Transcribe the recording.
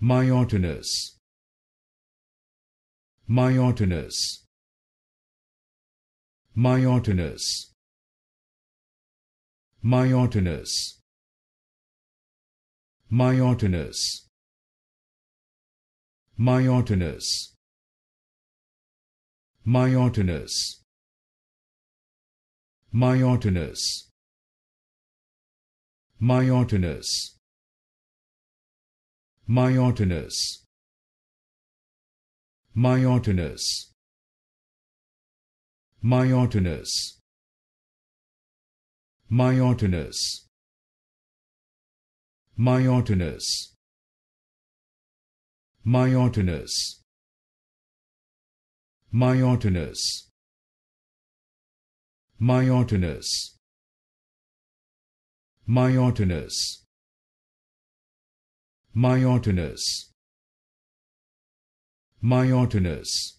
myotinous myotinous myotinous myotinous myotinous myotinous myotinous myotinous myotinous myotinous myotinous myotinous myotinous myotinous myotinous myotinous myotinous myotinous Myotinus. Myotinus.